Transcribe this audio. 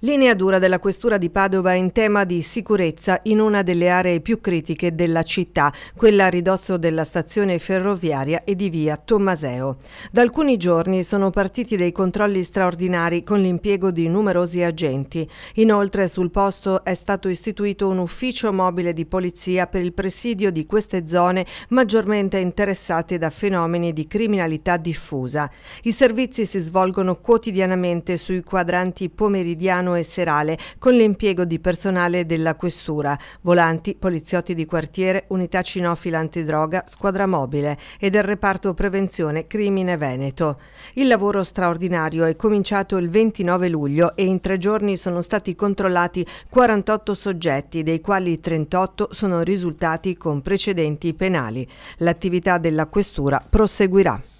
Linea dura della Questura di Padova in tema di sicurezza in una delle aree più critiche della città, quella a ridosso della stazione ferroviaria e di via Tommaseo. Da alcuni giorni sono partiti dei controlli straordinari con l'impiego di numerosi agenti. Inoltre sul posto è stato istituito un ufficio mobile di polizia per il presidio di queste zone maggiormente interessate da fenomeni di criminalità diffusa. I servizi si svolgono quotidianamente sui quadranti pomeridiani pomeridiano e serale con l'impiego di personale della Questura, volanti, poliziotti di quartiere, unità cinofila antidroga, squadra mobile e del reparto prevenzione crimine veneto. Il lavoro straordinario è cominciato il 29 luglio e in tre giorni sono stati controllati 48 soggetti, dei quali 38 sono risultati con precedenti penali. L'attività della Questura proseguirà.